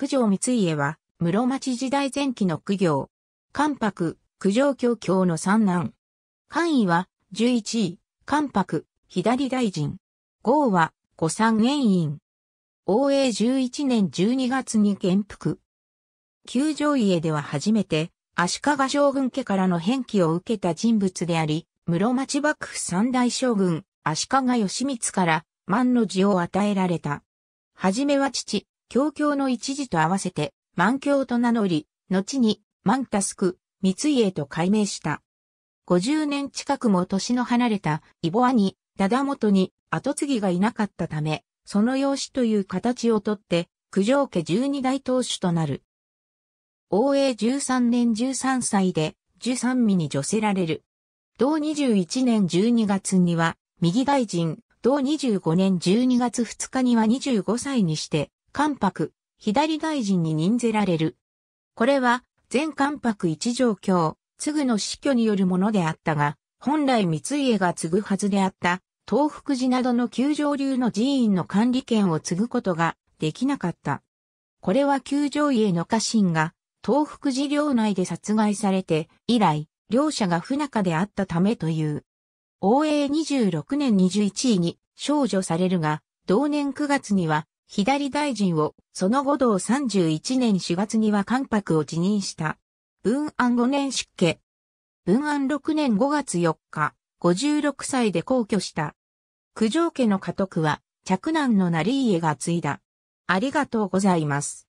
九条三家は、室町時代前期の九行。関白、九条教教の三男。官位は、十一位、関白、左大臣。号は、五三元院。王永十一年十二月に元服。九条家では初めて、足利将軍家からの返記を受けた人物であり、室町幕府三大将軍、足利義満から、万の字を与えられた。はじめは父、教教の一時と合わせて、万教と名乗り、後に、万タスク、三井へと改名した。50年近くも年の離れた、イボアに、ダ元に、後継ぎがいなかったため、その養子という形をとって、九条家十二大当主となる。王永十三年十三歳で、十三味に除せられる。同二十一年十二月には、右大臣、同十五年十二月二日には十五歳にして、関白、左大臣に任ぜられる。これは、前関白一条教、継の死去によるものであったが、本来三家が継ぐはずであった、東福寺などの旧上流の寺院の管理権を継ぐことができなかった。これは旧上家の家臣が、東福寺領内で殺害されて、以来、両者が不仲であったためという。応永26年21位に少女されるが、同年9月には左大臣を、その後同31年4月には関白を辞任した。文安5年出家。文安6年5月4日、56歳で皇居した。九条家の家督は、嫡男の成家が継いだ。ありがとうございます。